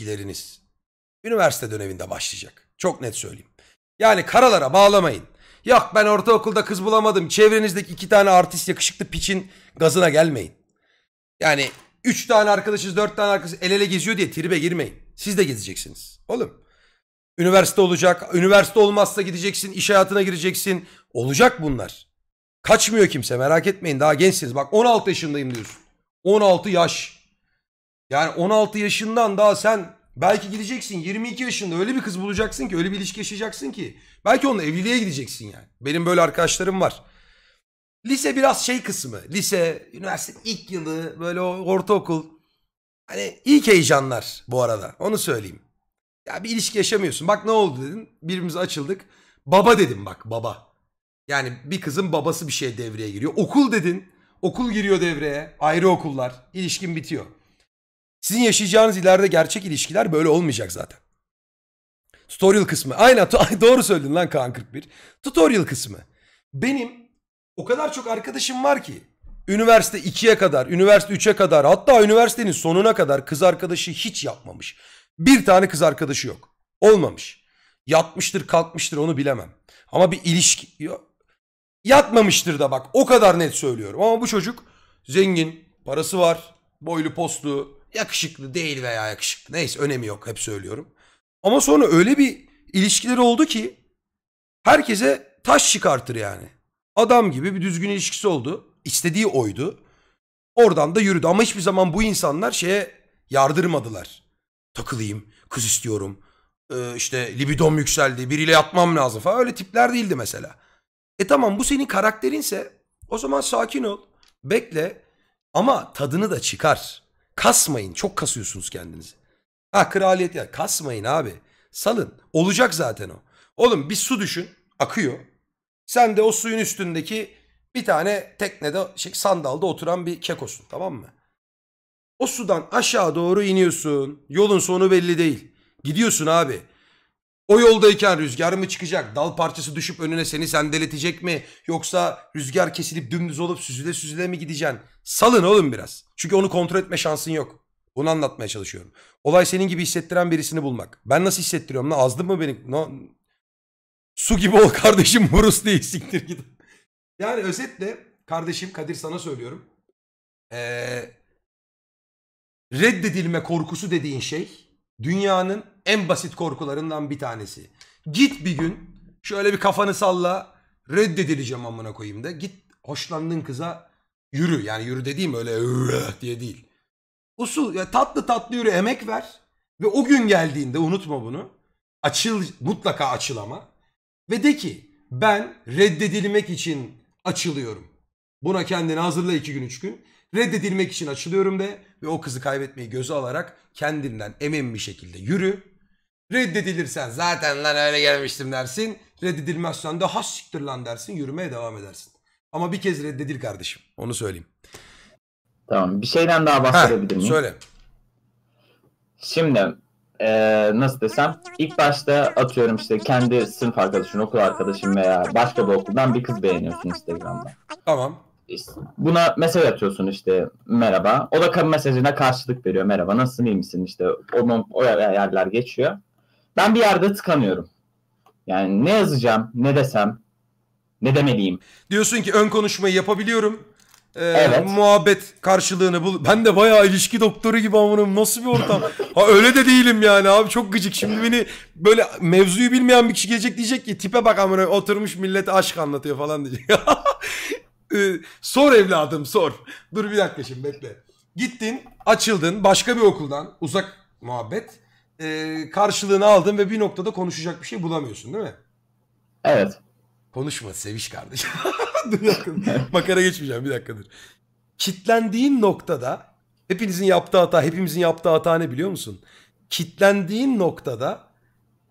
bitkileriniz üniversite döneminde başlayacak. Çok net söyleyeyim. Yani karalara bağlamayın. Yok ben ortaokulda kız bulamadım. Çevrenizdeki iki tane artist yakışıklı piçin gazına gelmeyin. Yani üç tane arkadaşınız dört tane arkadaşınız el ele geziyor diye tribe girmeyin. Siz de gezeceksiniz. Oğlum üniversite olacak. Üniversite olmazsa gideceksin iş hayatına gireceksin. Olacak bunlar. Kaçmıyor kimse merak etmeyin daha gençsiniz. Bak 16 yaşındayım diyorsun. 16 yaş. Yani 16 yaşından daha sen belki gideceksin 22 yaşında öyle bir kız bulacaksın ki öyle bir ilişki yaşayacaksın ki. Belki onunla evliliğe gideceksin yani. Benim böyle arkadaşlarım var. Lise biraz şey kısmı. Lise, üniversite ilk yılı böyle ortaokul. Hani ilk heyecanlar bu arada onu söyleyeyim. Ya bir ilişki yaşamıyorsun. Bak ne oldu dedin. Birbirimize açıldık. Baba dedim bak baba. Yani bir kızın babası bir şey devreye giriyor. Okul dedin. Okul giriyor devreye. Ayrı okullar. İlişkin bitiyor. Sizin yaşayacağınız ileride gerçek ilişkiler böyle olmayacak zaten. Tutorial kısmı. Aynen doğru söyledin lan Kaan 41. Tutorial kısmı. Benim o kadar çok arkadaşım var ki üniversite 2'ye kadar, üniversite 3'e kadar hatta üniversitenin sonuna kadar kız arkadaşı hiç yapmamış. Bir tane kız arkadaşı yok. Olmamış. Yatmıştır kalkmıştır onu bilemem. Ama bir ilişki... Yatmamıştır da bak o kadar net söylüyorum. Ama bu çocuk zengin, parası var, boylu postlu, Yakışıklı değil veya yakışıklı. Neyse önemi yok hep söylüyorum. Ama sonra öyle bir ilişkileri oldu ki herkese taş çıkartır yani. Adam gibi bir düzgün ilişkisi oldu. İstediği oydu. Oradan da yürüdü ama hiçbir zaman bu insanlar şeye yardırmadılar. Takılayım, kız istiyorum, ee, işte libidom yükseldi, biriyle yatmam lazım falan öyle tipler değildi mesela. E tamam bu senin karakterinse o zaman sakin ol, bekle ama tadını da çıkar. Kasmayın. Çok kasıyorsunuz kendinizi. Ha kraliyet ya. Kasmayın abi. Salın. Olacak zaten o. Oğlum bir su düşün. Akıyor. Sen de o suyun üstündeki bir tane teknede şey, sandalda oturan bir kekosun tamam mı? O sudan aşağı doğru iniyorsun. Yolun sonu belli değil. Gidiyorsun abi. O yoldayken rüzgar mı çıkacak? Dal parçası düşüp önüne seni sendeletecek mi? Yoksa rüzgar kesilip dümdüz olup süzüle süzüle mi gideceksin? Salın oğlum biraz. Çünkü onu kontrol etme şansın yok. Bunu anlatmaya çalışıyorum. Olay senin gibi hissettiren birisini bulmak. Ben nasıl hissettiriyorum? Ne azdım mı benim? No. Su gibi ol kardeşim Murus değil siktir git. yani özetle kardeşim Kadir sana söylüyorum. Ee, reddedilme korkusu dediğin şey Dünyanın en basit korkularından bir tanesi. Git bir gün şöyle bir kafanı salla reddedileceğim amına koyayım da git hoşlandığın kıza yürü. Yani yürü dediğim öyle diye değil. Usul ya tatlı tatlı yürü emek ver ve o gün geldiğinde unutma bunu. Açıl mutlaka açılama ve de ki ben reddedilmek için açılıyorum. Buna kendini hazırla iki gün üç gün. Reddedilmek için açılıyorum de ve o kızı kaybetmeyi göze alarak kendinden emin bir şekilde yürü. Reddedilirsen zaten lan öyle gelmiştim dersin. Reddedilmezsen de has siktir lan dersin yürümeye devam edersin. Ama bir kez reddedil kardeşim onu söyleyeyim. Tamam bir şeyden daha bahsedebilir miyim? Söyle. Şimdi ee, nasıl desem ilk başta atıyorum işte kendi sınıf arkadaşın, okul arkadaşın veya başka bir okuldan bir kız beğeniyorsun Instagram'da. Tamam buna mesaj atıyorsun işte merhaba. O da mesajına karşılık veriyor merhaba nasılsın iyi misin işte onun o yerler geçiyor. Ben bir yerde tıkanıyorum. Yani ne yazacağım ne desem ne demeliyim. Diyorsun ki ön konuşmayı yapabiliyorum. Ee, evet. muhabbet karşılığını bul. Ben de bayağı ilişki doktoru gibi amınım. Nasıl bir ortam? ha öyle de değilim yani abi çok gıcık. Şimdi beni böyle mevzuyu bilmeyen bir kişi gelecek diyecek ki tipe bak amına oturmuş millete aşk anlatıyor falan diyecek. Ee, sor evladım sor. Dur bir dakika şimdi bekle. Gittin, açıldın başka bir okuldan uzak muhabbet. Ee, karşılığını aldın ve bir noktada konuşacak bir şey bulamıyorsun değil mi? Evet. Konuşma seviş kardeşim. dur dakika. Makara geçmeyeceğim bir dakika dur. Kitlendiğin noktada hepinizin yaptığı hata, hepimizin yaptığı hata ne biliyor musun? Kitlendiğin noktada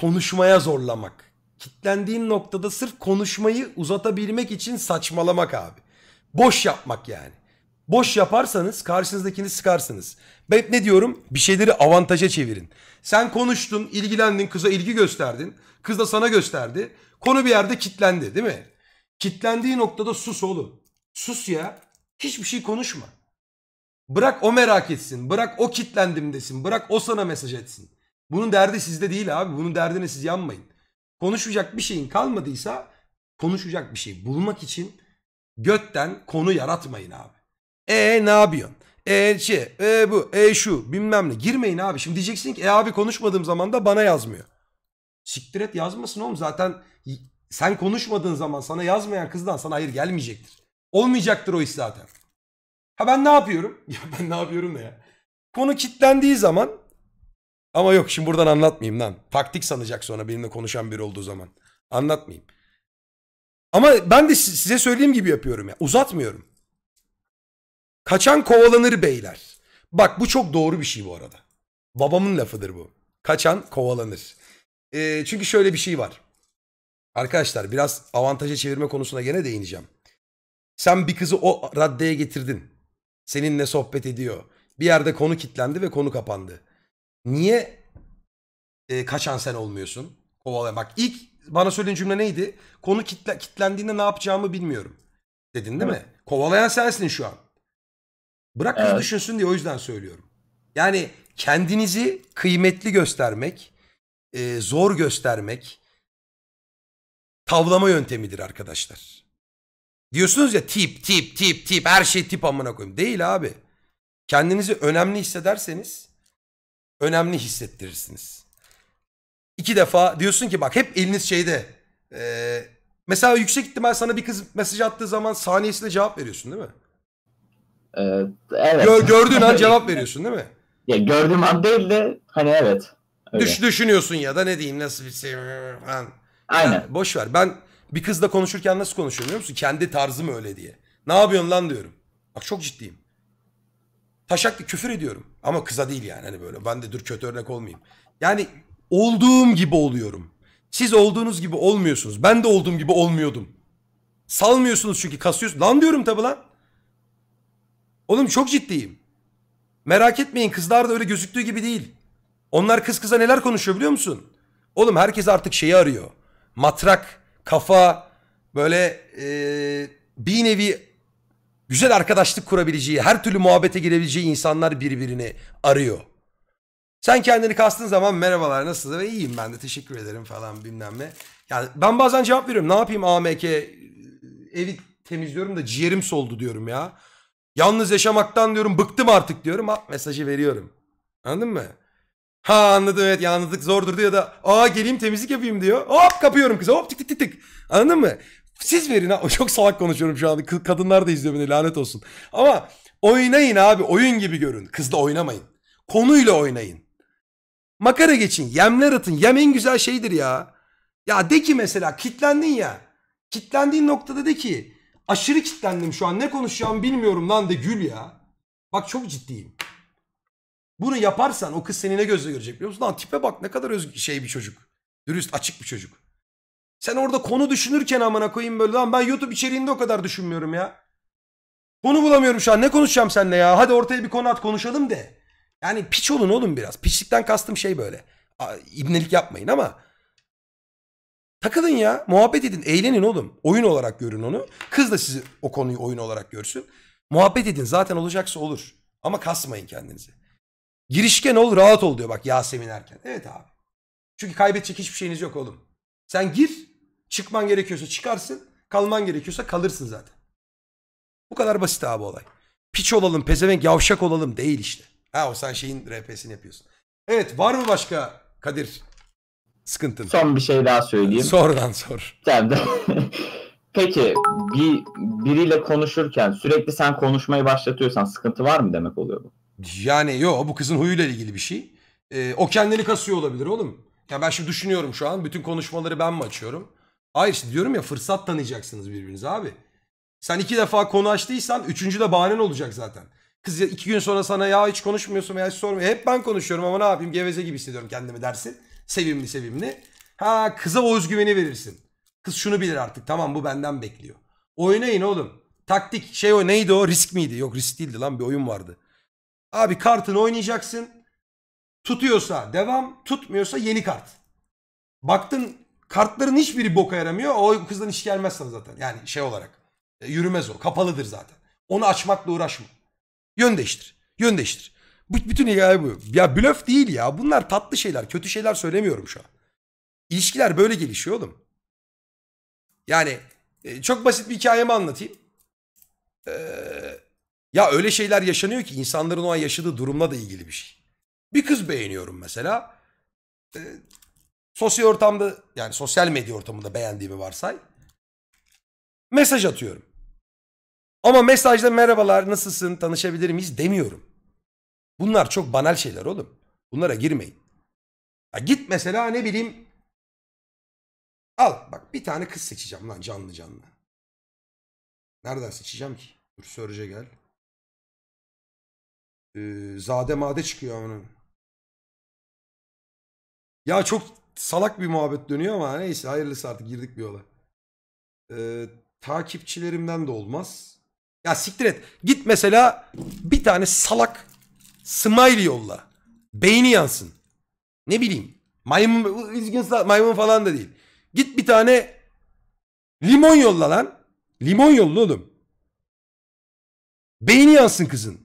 konuşmaya zorlamak. Kitlendiğin noktada sırf konuşmayı uzatabilmek için saçmalamak abi. Boş yapmak yani. Boş yaparsanız karşınızdakini sıkarsınız. Ben ne diyorum? Bir şeyleri avantaja çevirin. Sen konuştun, ilgilendin, kıza ilgi gösterdin. Kız da sana gösterdi. Konu bir yerde kitlendi değil mi? Kitlendiği noktada sus oğlum. Sus ya. Hiçbir şey konuşma. Bırak o merak etsin. Bırak o kitlendim desin. Bırak o sana mesaj etsin. Bunun derdi sizde değil abi. Bunun derdine siz yanmayın. Konuşacak bir şeyin kalmadıysa konuşacak bir şey bulmak için Götten konu yaratmayın abi. E ne yapıyorsun? E şey, e bu, e şu bilmem ne. Girmeyin abi. Şimdi diyeceksin ki e abi konuşmadığım zaman da bana yazmıyor. Siktir et yazmasın oğlum zaten sen konuşmadığın zaman sana yazmayan kızdan sana hayır gelmeyecektir. Olmayacaktır o iş zaten. Ha ben ne yapıyorum? Ya ben ne yapıyorum ne ya. Konu kitlendiği zaman ama yok şimdi buradan anlatmayayım lan. Taktik sanacak sonra benimle konuşan biri olduğu zaman. Anlatmayayım. Ama ben de size söylediğim gibi yapıyorum ya. Uzatmıyorum. Kaçan kovalanır beyler. Bak bu çok doğru bir şey bu arada. Babamın lafıdır bu. Kaçan kovalanır. E, çünkü şöyle bir şey var. Arkadaşlar biraz avantaja çevirme konusuna gene değineceğim. Sen bir kızı o raddeye getirdin. Seninle sohbet ediyor. Bir yerde konu kitlendi ve konu kapandı. Niye e, kaçan sen olmuyorsun? Kovalaya bak ilk bana söylediğin cümle neydi? Konu kitle, kitlendiğinde ne yapacağımı bilmiyorum. Dedin değil evet. mi? Kovalayan sensin şu an. Bırak kız evet. düşünsün diye o yüzden söylüyorum. Yani kendinizi kıymetli göstermek, e, zor göstermek tavlama yöntemidir arkadaşlar. Diyorsunuz ya tip tip tip tip her şey tip amına koyayım. Değil abi. Kendinizi önemli hissederseniz önemli hissettirirsiniz iki defa diyorsun ki bak hep eliniz şeyde. Ee, mesela yüksek ihtimal sana bir kız mesaj attığı zaman saniyesinde cevap veriyorsun değil mi? Ee, evet. Gör, gördüğün an cevap veriyorsun değil mi? Ya gördüğüm an değil de hani evet. Öyle. Düş, düşünüyorsun ya da ne diyeyim nasıl bir şey falan. Aynen. Yani boş ver. Ben bir kızla konuşurken nasıl konuşuyorum biliyor musun? Kendi tarzım öyle diye. Ne yapıyorsun lan diyorum. Bak çok ciddiyim. Taşaklı küfür ediyorum. Ama kıza değil yani hani böyle. Ben de dur kötü örnek olmayayım. Yani olduğum gibi oluyorum. Siz olduğunuz gibi olmuyorsunuz. Ben de olduğum gibi olmuyordum. Salmıyorsunuz çünkü kasıyorsunuz. Lan diyorum tabi lan. Oğlum çok ciddiyim. Merak etmeyin kızlar da öyle gözüktüğü gibi değil. Onlar kız kıza neler konuşuyor biliyor musun? Oğlum herkes artık şeyi arıyor. Matrak, kafa, böyle ee, bir nevi güzel arkadaşlık kurabileceği, her türlü muhabbete girebileceği insanlar birbirini arıyor. Sen kendini kastığın zaman merhabalar nasılsın Ve iyiyim ben de teşekkür ederim falan bilmem ne. Yani ben bazen cevap veriyorum. Ne yapayım AMK evi temizliyorum da ciğerim soldu diyorum ya. Yalnız yaşamaktan diyorum bıktım artık diyorum. Ha, mesajı veriyorum. Anladın mı? Ha anladım evet yalnızlık zordur diyor da aa geleyim temizlik yapayım diyor. Hop kapıyorum kızı hop tık tık tık tık. Anladın mı? Siz verin ha. Çok salak konuşuyorum şu anda. Kadınlar da izliyor beni lanet olsun. Ama oynayın abi oyun gibi görün. Kızla oynamayın. Konuyla oynayın. Makara geçin. Yemler atın. Yem en güzel şeydir ya. Ya de ki mesela kitlendin ya. Kitlendiğin noktada de ki aşırı kitlendim şu an ne konuşacağımı bilmiyorum lan de gül ya. Bak çok ciddiyim. Bunu yaparsan o kız seni ne gözle görecek biliyor musun? Lan tipe bak ne kadar öz şey bir çocuk. Dürüst açık bir çocuk. Sen orada konu düşünürken amına koyayım böyle lan ben YouTube içeriğinde o kadar düşünmüyorum ya. Konu bulamıyorum şu an ne konuşacağım seninle ya. Hadi ortaya bir konu at konuşalım de. Yani piç olun oğlum biraz. Piçlikten kastım şey böyle. İbnelik yapmayın ama takılın ya. Muhabbet edin. Eğlenin oğlum. Oyun olarak görün onu. Kız da sizi o konuyu oyun olarak görsün. Muhabbet edin. Zaten olacaksa olur. Ama kasmayın kendinizi. Girişken ol rahat ol diyor bak Yasemin Erken. Evet abi. Çünkü kaybedecek hiçbir şeyiniz yok oğlum. Sen gir. Çıkman gerekiyorsa çıkarsın. Kalman gerekiyorsa kalırsın zaten. Bu kadar basit abi olay. Piç olalım, pezevenk, yavşak olalım değil işte. Ha o sen şeyin RP'sini yapıyorsun. Evet var mı başka Kadir sıkıntın? Son bir şey daha söyleyeyim. Sor Sordan sor. Tamam. Peki bir biriyle konuşurken sürekli sen konuşmayı başlatıyorsan sıkıntı var mı demek oluyor bu? Yani yo bu kızın huyuyla ilgili bir şey. Ee, o kendini kasıyor olabilir oğlum. Ya ben şimdi düşünüyorum şu an bütün konuşmaları ben mi açıyorum? Hayır işte diyorum ya fırsat tanıyacaksınız birbirinize abi. Sen iki defa konu açtıysan üçüncü de bahanen olacak zaten. Kız iki gün sonra sana ya hiç konuşmuyorsun veya hiç sormuyor. Hep ben konuşuyorum ama ne yapayım geveze gibi hissediyorum kendimi dersin. Sevimli sevimli. Ha kıza o özgüveni verirsin. Kız şunu bilir artık tamam bu benden bekliyor. Oynayın oğlum. Taktik şey o neydi o risk miydi? Yok risk değildi lan bir oyun vardı. Abi kartını oynayacaksın. Tutuyorsa devam tutmuyorsa yeni kart. Baktın kartların hiçbiri boka yaramıyor. O kızdan hiç gelmez sana zaten. Yani şey olarak e, yürümez o kapalıdır zaten. Onu açmakla uğraşma. Yön değiştir. Yön değiştir. Bütün hikaye bu. Ya blöf değil ya. Bunlar tatlı şeyler. Kötü şeyler söylemiyorum şu an. İlişkiler böyle gelişiyor oğlum. Yani e, çok basit bir hikayemi anlatayım. Ee, ya öyle şeyler yaşanıyor ki insanların o an yaşadığı durumla da ilgili bir şey. Bir kız beğeniyorum mesela. Ee, sosyal ortamda yani sosyal medya ortamında beğendiğimi varsay. Mesaj atıyorum. Ama mesajda merhabalar nasılsın tanışabilir miyiz demiyorum. Bunlar çok banal şeyler oğlum. Bunlara girmeyin. Ya git mesela ne bileyim Al bak bir tane kız seçeceğim lan canlı canlı. Nereden seçeceğim ki? Dur Sörce gel. Ee, zade made çıkıyor onun. Ya çok salak bir muhabbet dönüyor ama neyse hayırlısı artık girdik bir yola. Ee, takipçilerimden de olmaz. Ya siktir et. Git mesela bir tane salak smile yolla. Beyni yansın. Ne bileyim. Maymun, üzgün, maymun falan da değil. Git bir tane limon yolla lan. Limon yolla oğlum. Beyni yansın kızın.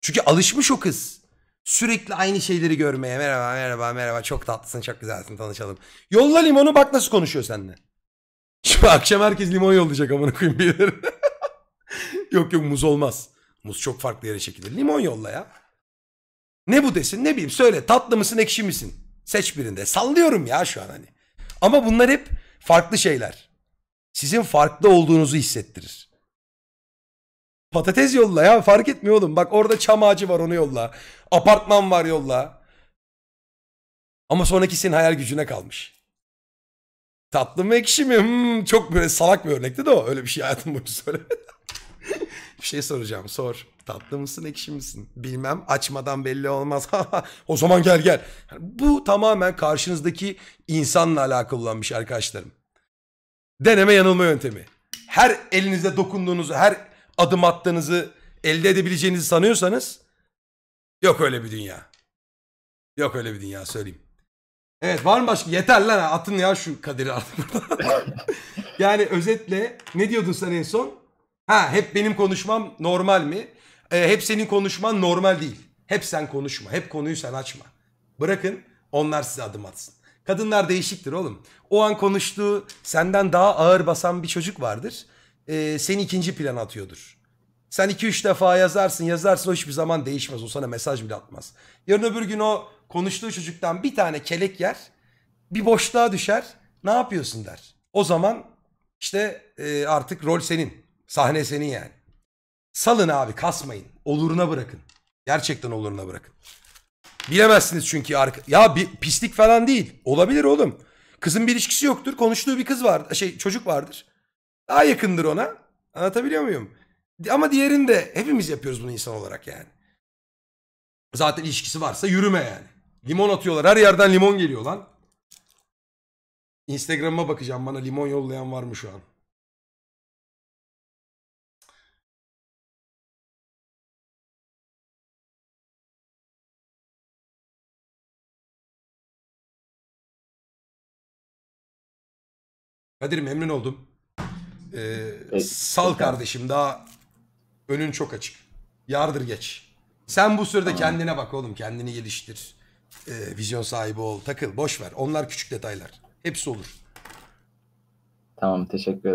Çünkü alışmış o kız. Sürekli aynı şeyleri görmeye. Merhaba merhaba merhaba çok tatlısın çok güzelsin tanışalım. Yolla limonu bak nasıl konuşuyor seninle. Şimdi akşam herkes limon yollayacak amına koyayım birileri. yok yok muz olmaz. Muz çok farklı yere çekilir. Limon yolla ya. Ne bu desin ne bileyim söyle tatlı mısın ekşi misin? Seç birinde. Sallıyorum ya şu an hani. Ama bunlar hep farklı şeyler. Sizin farklı olduğunuzu hissettirir. Patates yolla ya fark etmiyor oğlum. Bak orada çam ağacı var onu yolla. Apartman var yolla. Ama sonraki senin hayal gücüne kalmış. Tatlı mı ekşi mi? Hmm, çok böyle salak bir örnekti de o. Öyle bir şey hayatım boyunca söyle. Bir şey soracağım sor. Tatlı mısın ekşi misin? Bilmem açmadan belli olmaz. o zaman gel gel. Bu tamamen karşınızdaki insanla alakalı olan bir şey arkadaşlarım. Deneme yanılma yöntemi. Her elinizde dokunduğunuzu, her adım attığınızı elde edebileceğinizi sanıyorsanız yok öyle bir dünya. Yok öyle bir dünya söyleyeyim. Evet var mı başka? Yeter lan atın ya şu Kadir'i artık. yani özetle ne diyordun sen en son? Ha hep benim konuşmam normal mi? E, hep senin konuşman normal değil. Hep sen konuşma. Hep konuyu sen açma. Bırakın onlar size adım atsın. Kadınlar değişiktir oğlum. O an konuştuğu senden daha ağır basan bir çocuk vardır. E, seni ikinci plan atıyordur. Sen iki üç defa yazarsın yazarsın o hiçbir zaman değişmez. O sana mesaj bile atmaz. Yarın öbür gün o konuştuğu çocuktan bir tane kelek yer. Bir boşluğa düşer. Ne yapıyorsun der. O zaman işte e, artık rol senin. Sahne senin yani. Salın abi kasmayın. Oluruna bırakın. Gerçekten oluruna bırakın. Bilemezsiniz çünkü arka... Ya bir pislik falan değil. Olabilir oğlum. Kızın bir ilişkisi yoktur. Konuştuğu bir kız var. Şey çocuk vardır. Daha yakındır ona. Anlatabiliyor muyum? Ama diğerinde hepimiz yapıyoruz bunu insan olarak yani. Zaten ilişkisi varsa yürüme yani. Limon atıyorlar. Her yerden limon geliyor lan. Instagram'a bakacağım. Bana limon yollayan var mı şu an? Kadir memnun oldum. Ee, evet, sal evet. kardeşim daha önün çok açık. Yardır geç. Sen bu sırada tamam. kendine bak oğlum. Kendini geliştir. Ee, vizyon sahibi ol. Takıl. Boş ver. Onlar küçük detaylar. Hepsi olur. Tamam teşekkür ederim.